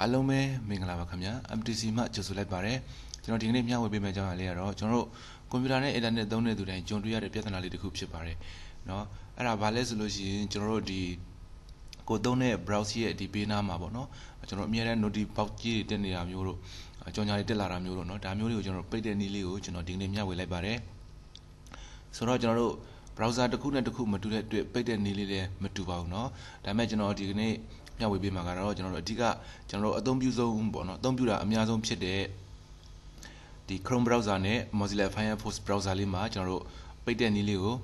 အားလုံးပဲမင်္ဂလာပါခင်ဗျာ MTC မှကြိုဆိုလိုက်ပါတယ်ကျွန်တော်ဒီကနေ့မျှဝေပေးမယ့်အကြောင်းအရာလေးကတော့ကျွန်တော်တို့ကွန်ပျူတာနဲ့အင်တာနက်သုံးတဲ့သူတိုင်းကြုံတွေ့ရတဲ့ပြဿနာလေးတစ်ခုဖြစ်ပါတယ်เนาะအဲ့ဒါဘာလဲဆိုလို့ရှိရင်ကျွန်တော်တို့ဒီကိုသုံးတဲ့ browser ရဲ့ဒီဘေးနားမှာပေါ့နော်ကျွန်တော်အများနဲ့ notification box ကြီးတွေတက်နေတာမျိုးတို့ကြောင်ညာတွေတက်လာတာမျိုးတို့เนาะဒါမျိုးတွေကိုကျွန်တော်ပိတ်တဲ့နည်းလေးကိုကျွန်တော်ဒီကနေ့မျှဝေလိုက်ပါတယ်ဆိုတော့ကျွန်တော်တို့ browser တစ်ခုနဲ့တစ်ခုမတူတဲ့အတွက်ပိတ်တဲ့နည်းလေးလည်းမတူပါဘူးเนาะဒါပေမဲ့ကျွန်တော်ဒီကနေ့မျှဝေပေးမှာကတော့ကျွန်တော်တို့အဓိကကျွန်တော်တို့အသုံးပြုဆုံးပေါ့နော်အသုံးပြုတာအများဆုံးဖြစ်တဲ့ဒီ Chrome browser နဲ့ Mozilla Firefox browser လေးမှာကျွန်တော်တို့ပိတ်တဲ့နည်းလေးကို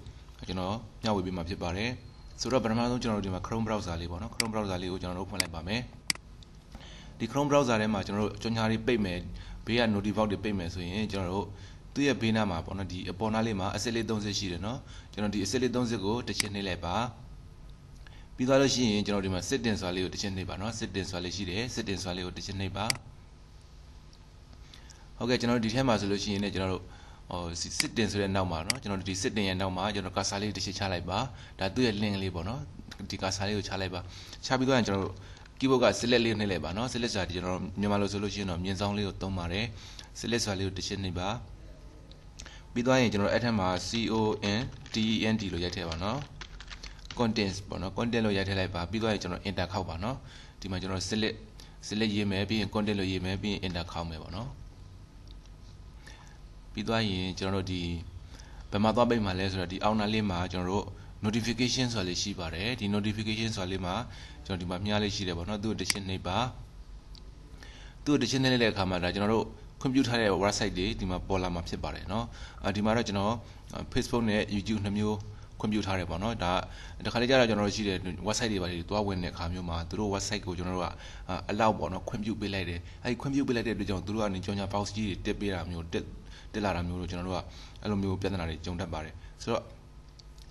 ကျွန်တော်မျှဝေပေးမှာဖြစ်ပါတယ်ဆိုတော့ပထမဆုံးကျွန်တော်တို့ဒီမှာ Chrome browser လေးပေါ့နော် Chrome browser လေးကိုကျွန်တော်တို့ဖွင့်လိုက်ပါမယ်ဒီ Chrome browser ထဲမှာကျွန်တော်တို့ကြော်ညာတွေပိတ်မယ်ဘေးက notify တွေပိတ်မယ်ဆိုရင်ကျွန်တော်တို့သူ့ရဲ့ဘေးနားမှာပေါ့နော်ဒီအပေါ်နားလေးမှာအစစ်လေး30ရှိတယ်နော်ကျွန်တော်ဒီအစစ်လေး30ကိုတစ်ချက်နှိပ်လိုက်ပါပြီးသွားလို့ရှိရင်ကျွန်တော်ဒီမှာစစ်တင်စွာလေးကိုတစ်ချက်နှိပ်ပါနော်စစ်တင်စွာလေးရှိတယ်စစ်တင်စွာလေးကိုတစ်ချက်နှိပ်ပါဟုတ်ကဲ့ကျွန်တော်ဒီထဲမှာဆိုလို့ရှိရင်လည်းကျွန်တော်တို့ဟိုစစ်တင်ဆိုတဲ့နောက်မှာเนาะကျွန်တော်ဒီစစ်တင်ရဲ့နောက်မှာကျွန်တော်ကာစာလေးတစ်ချက်ချလိုက်ပါဒါသူ့ရဲ့ link လေးပေါ့เนาะဒီကာစာလေးကိုချလိုက်ပါချပြီးတော့ကျွန်တော်တို့ keyboard က select လေးနှိပ်လိုက်ပါเนาะ select ဆိုတာဒီကျွန်တော်မြန်မာလိုဆိုလို့ရှိရင်တော့မြင်ဆောင်လေးကိုသုံးပါတယ် select ဆိုတာလေးကိုတစ်ချက်နှိပ်ပါပြီးသွားရင်ကျွန်တော်အဲ့ထက်မှာ con dend လို့ရိုက်ထည့်ပါเนาะ contents ပေါ့နော် content လို့ရိုက်ထည့်လိုက်ပါပြီးတော့ကျွန်တော် enter ခောက်ပါနော်ဒီမှာကျွန်တော် select select ရေးမယ်ပြီးရင် content လို့ရေးမယ်ပြီးရင် enter ခောက်မယ်ပေါ့နော်ပြီးသွားရင်ကျွန်တော်တို့ဒီဘယ်မှာသွားပိတ်မှာလဲဆိုတော့ဒီအောက်နားလေးမှာကျွန်တော်တို့ notification ဆိုတာလေးရှိပါတယ်ဒီ notification ဆိုတာလေးမှာကျွန်တော်ဒီမှာမြှားလေးရှိတယ်ပေါ့နော်သူ့တခြင်းနှိပ်ပါသူ့တခြင်းနှိပ်တဲ့အခါမှာဒါကျွန်တော်တို့ခွင့်ပြုထားတဲ့ website တွေဒီမှာပေါ်လာမှာဖြစ်ပါတယ်เนาะအဲဒီမှာတော့ကျွန်တော် Facebook နဲ့ YouTube နှစ်မျိုးခွင့်ပြုထားတယ်ပေါ့နော်ဒါတခါလေကြာတော့ကျွန်တော်တို့ရှိတဲ့ website တွေပါတွေသွားဝင်တဲ့အခါမျိုးမှာသူတို့ website ကိုကျွန်တော်တို့ကအလောက်ပေါ့နော်ခွင့်ပြုပေးလိုက်တယ်အဲဒီခွင့်ပြုပေးလိုက်တဲ့အတွက်ကြောင့်သူတို့ကနေကြောင်ညာ box ကြီးတွေတက်ပေးတာမျိုးတက်တက်လာတာမျိုးတို့ကျွန်တော်တို့ကအဲ့လိုမျိုးပြဿနာတွေကြုံတတ်ပါတယ်ဆိုတော့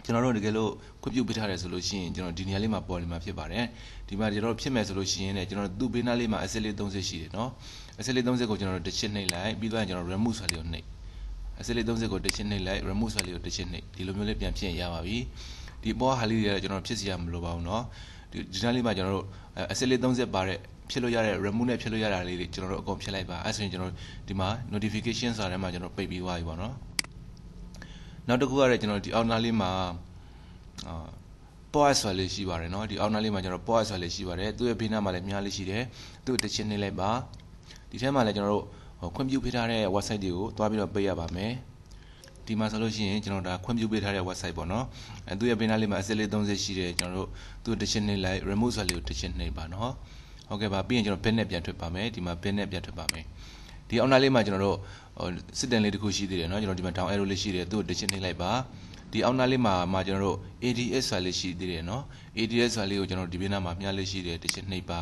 ကျွန်တော်တို့တကယ်လို့ခွင့်ပြုပေးထားတယ်ဆိုလို့ရှိရင်ကျွန်တော်ဒီနေရာလေးမှာပေါ်နေမှာဖြစ်ပါတယ်ဒီမှာကျွန်တော်တို့ဖြစ်မယ်ဆိုလို့ရှိရင်လည်းကျွန်တော်တို့သူ့ဘေးနားလေးမှာ SL30 ရှိတယ်เนาะ SL30 ကိုကျွန်တော်တို့တစ်ချစ်နှိပ်လိုက်ပြီးတော့ကျွန်တော် remove ဆိုလေးကိုနှိပ်အစစ်လေး30ကိုတစ်ချက်နှိပ်လိုက် remove ဆိုလေးကိုတစ်ချက်နှိပ်ဒီလိုမျိုးလေးပြန်ဖြစ်ရပါပြီဒီပေါ်ဟာလေးတွေကတော့ကျွန်တော်ဖြစ်စီရမလိုပါဘူးเนาะဒီဒီနေ့လေးမှာကျွန်တော်တို့အစစ်လေး30ပါတဲ့ဖြစ်လို့ရတဲ့ remove နဲ့ဖြစ်လို့ရတာလေးတွေကျွန်တော်တို့အကုန်ဖြစ်လိုက်ပါအဲဆိုရင်ကျွန်တော်ဒီမှာ notification ဆိုတာထဲမှာကျွန်တော်ပိတ်ပြီးသွားပြီပေါ့เนาะနောက်တစ်ခုကတော့ကျွန်တော်ဒီအောက်နားလေးမှာအာ power ဆိုတာလေးရှိပါတယ်เนาะဒီအောက်နားလေးမှာကျွန်တော် power ဆိုတာလေးရှိပါတယ်သူ့ရဲ့ဘေးနားမှာလည်းများလေးရှိတယ်သူ့တစ်ချင်းနှိပ်လိုက်ပါဒီထဲမှာလည်းကျွန်တော်တို့ခွင့်ပြုပေးထားတဲ့ website တွေကိုတွားပြီးတော့ပေးရပါမယ်ဒီမှာဆိုလို့ရှိရင်ကျွန်တော်ဒါခွင့်ပြုပေးထားတဲ့ website ပေါ့နော်အဲသူရဲ့ဘေးနားလေးမှာအစစ်လေး30ရှိတယ်ကျွန်တော်တို့သူ့ decision နှိပ်လိုက် remove ဆိုလေးကို decision နှိပ်ပါနော်ဟုတ်ကဲ့ပါပြီးရင်ကျွန်တော် bin နဲ့ပြန်ထွက်ပါမယ်ဒီမှာ bin နဲ့ပြန်ထွက်ပါမယ်ဒီအောက်နားလေးမှာကျွန်တော်တို့ဟိုစစ်တန်လေးတစ်ခုရှိသေးတယ်เนาะကျွန်တော်ဒီမှာ down arrow လေးရှိတယ်သူ့ကို decision နှိပ်လိုက်ပါဒီအောက်နားလေးမှာမှာကျွန်တော်တို့ ADS ဆိုလေးရှိသေးတယ်เนาะ ADS ဆိုလေးကိုကျွန်တော်ဒီဘေးနားမှာမျှလေးရှိတယ် decision နှိပ်ပါ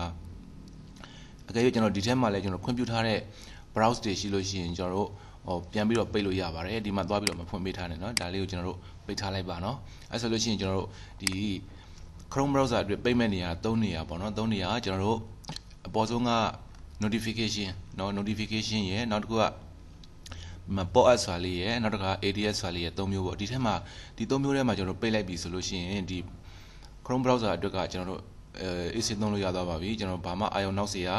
အကယ်၍ကျွန်တော်ဒီထဲမှာလည်းကျွန်တော်ခွင့်ပြုထားတဲ့ browse တွေရှိလို့ရှိရင်ကျွန်တော်တို့ဟိုပြန်ပြီးတော့ပိတ်လို့ရပါတယ်ဒီမှာသွားပြီးတော့မဖွင့်ပေးထားနဲ့เนาะဒါလေးကိုကျွန်တော်တို့ပိတ်ထားလိုက်ပါเนาะအဲဆိုလို့ရှိရင်ကျွန်တော်တို့ဒီ Chrome browser အတွက်ပိတ်မဲ့နေရာ၃နေရာပေါ့เนาะ၃နေရာကျွန်တော်တို့အပေါ်ဆုံးက notification เนาะ notification ရယ်နောက်တစ်ခုက pop up ဆိုတာလေးရယ်နောက်တစ်ခါ ads ဆိုတာလေးရယ်၃မျိုးပေါ့ဒီထက်မှာဒီ၃မျိုးထဲမှာကျွန်တော်တို့ပိတ်လိုက်ပြီဆိုလို့ရှိရင်ဒီ Chrome browser အတွက်ကကျွန်တော်တို့အဲ AC သုံးလို့ရသွားပါပြီကျွန်တော်ဘာမှအာရုံနောက်စရာ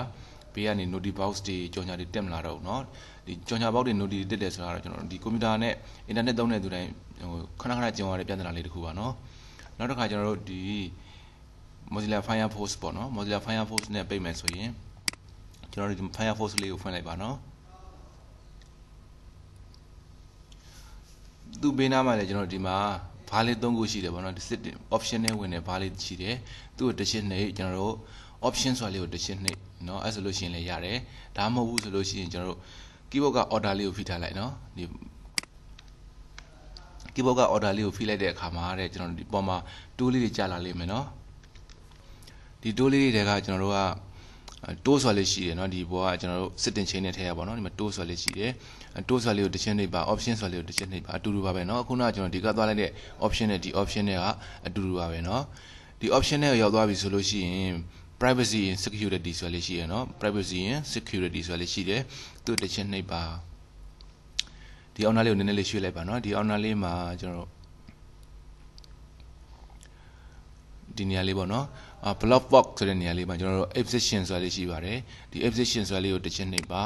ဘေးကနေ notify box တွေကြော်ညာတွေတက်မလာတော့ဘူးเนาะဒီကြော်ညာ box တွေ notify တက်တယ်ဆိုတာတော့ကျွန်တော်ဒီကွန်ပျူတာနဲ့ internet သုံးတဲ့သူတိုင်းဟိုခဏခဏကြုံရတဲ့ပြဿနာလေးတစ်ခုပါเนาะနောက်တစ်ခါကျွန်တော်တို့ဒီ Mozilla Firefox ပေါ့เนาะ Mozilla Firefox နဲ့ပြိမယ်ဆိုရင်ကျွန်တော်တို့ဒီ Firefox လေးကိုဖွင့်လိုက်ပါเนาะသူ့ဘေးနားမှာလည်းကျွန်တော်ဒီမှာဘားလေး၃ခုရှိတယ်ဗောနော်ဒီ option နဲ့ဝင်တယ်ဘားလေးရှိတယ်သူ့ကိုတစ်ချက်နှိပ်ကျွန်တော်တို့ option ဆိုတာလေးကိုတစ်ချက်နှိပ်เนาะအဲ့ဆိုလို့ရှိရင်လည်းရတယ်ဒါမှမဟုတ်ဘူးဆိုလို့ရှိရင်ကျွန်တော်တို့ keyboard က order လေးကိုဖိထားလိုက်เนาะဒီ keyboard က order လေးကိုဖိလိုက်တဲ့အခါမှာတဲ့ကျွန်တော်တို့ဒီပေါ်မှာ tool လေးတွေကြာလာလိမ့်မယ်เนาะဒီ tool လေးတွေတဲကကျွန်တော်တို့ကတိုးဆွဲလေးရှိတယ်เนาะဒီဘောကကျွန်တော်တို့ sitting chain နဲ့ထည့်ရပါတော့ဒီမှာတိုးဆွဲလေးရှိတယ်တိုးဆွဲလေးကိုတစ်ချက်နှိပ်ပါ option ဆွဲလေးကိုတစ်ချက်နှိပ်ပါအတူတူပါပဲเนาะခုနကကျွန်တော်ဒီကသွားလိုက်တဲ့ option နဲ့ဒီ option နဲ့ကအတူတူပါပဲเนาะဒီ option နဲ့ရောက်သွားပြီဆိုလို့ရှိရင် privacy and security ဆိုတာလေးရှိရနော် privacy and security ဆိုတာလေးရှိတယ်သူ့တစ်ချက်နှိပ်ပါဒီအောက်နားလေးကိုနည်းနည်းလေးရွှေ့လိုက်ပါနော်ဒီအောက်နားလေးမှာကျွန်တော်ဒီနေရာလေးပေါ့နော်အာ block box ဆိုတဲ့နေရာလေးမှာကျွန်တော်တို့ exception ဆိုတာလေးရှိပါတယ်ဒီ exception ဆိုတာလေးကိုတစ်ချက်နှိပ်ပါ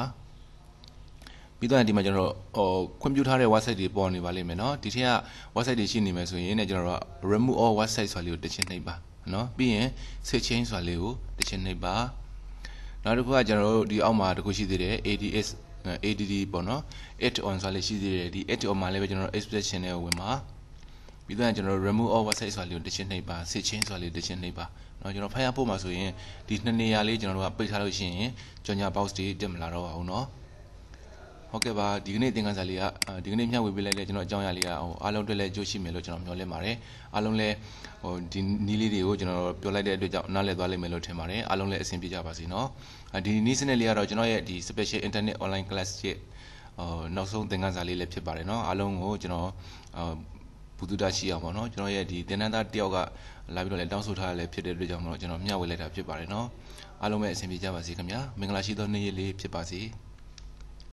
ပြီးတော့ဒီမှာကျွန်တော်ဟိုခွင့်ပြုထားတဲ့ website တွေပေါ်နေပါလိမ့်မယ်เนาะဒီထက်က website တွေရှိနေမယ်ဆိုရင်ねကျွန်တော်တို့က remove all website ဆိုတာလေးကိုတစ်ချက်နှိပ်ပါနော်ပြီးရင် set change ဆိုတာလေးကိုတစ်ချက်နှိပ်ပါနောက်တစ်ခုကကျွန်တော်တို့ဒီအောက်မှာတစ်ခုရှိသေးတယ် ADS ADD ပေါ့နော် add on ဆိုတာလေးရှိသေးတယ်ဒီ add on မှာလည်းပဲကျွန်တော်တို့ expression တွေကိုဝင်ပါပြီးတော့ကျွန်တော်တို့ remove all website ဆိုတာလေးကိုတစ်ချက်နှိပ်ပါ set change ဆိုတာလေးတစ်ချက်နှိပ်ပါเนาะကျွန်တော် fire ပို့မှာဆိုရင်ဒီနှစ်နေရာလေးကျွန်တော်တို့ကပိတ်ထားလို့ရှိရင်ကြော်ညာ box တွေတက်မလာတော့ပါဘူးเนาะဟုတ်ကဲ့ပါဒီကနေ့သင်ခန်းစာလေးကဒီကနေ့မျှဝေပေးလိုက်တဲ့ကျွန်တော်အကြောင်းအရာလေးကဟိုအားလုံးအတွက်လည်းကြိုးရှိမယ်လို့ကျွန်တော်မျှော်လင့်ပါတယ်အားလုံးလည်းဟိုဒီနီးလေးတွေကိုကျွန်တော်ပြောလိုက်တဲ့အတွက်ကြောင့်နားလည်သွားလိမ့်မယ်လို့ထင်ပါတယ်အားလုံးလည်းအဆင်ပြေကြပါစေနော်ဒီနီးစနစ်လေးကတော့ကျွန်တော်ရဲ့ဒီ special internet online class ရဲ့ဟိုနောက်ဆုံးသင်ခန်းစာလေးလည်းဖြစ်ပါတယ်နော်အားလုံးကိုကျွန်တော်ဘုသူတရှိအောင်ပေါ့နော်ကျွန်တော်ရဲ့ဒီသင်တန်းသားတယောက်ကလာပြီးတော့လည်းတောင်းဆိုထားရလည်းဖြစ်တဲ့အတွက်ကြောင့်ကျွန်တော်မျှဝေလိုက်တာဖြစ်ပါတယ်နော်အားလုံးပဲအဆင်ပြေကြပါစေခင်ဗျာမင်္ဂလာရှိသောနေ့ရက်လေးဖြစ်ပါစေ